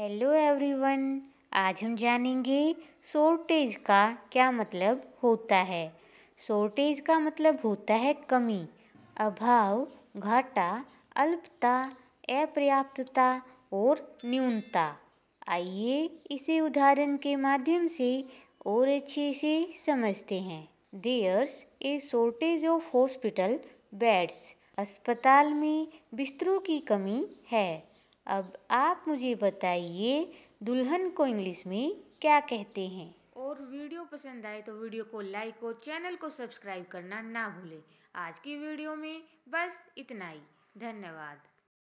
hello everyone आज हम जानेंगे शॉर्टेज का क्या मतलब होता है शॉर्टेज का मतलब होता है कमी अभाव घाटा अल्पता अपर्याप्तता और न्यूनता आइए इसे उदाहरण के माध्यम से और अच्छे से समझते हैं there's a shortage of hospital beds अस्पताल में बिस्तरों की कमी है अब आप मुझे बताइए दुल्हन को इंग्लिश में क्या कहते हैं और वीडियो पसंद आए तो वीडियो को लाइक और चैनल को सब्सक्राइब करना ना भूलें आज की वीडियो में बस इतना ही धन्यवाद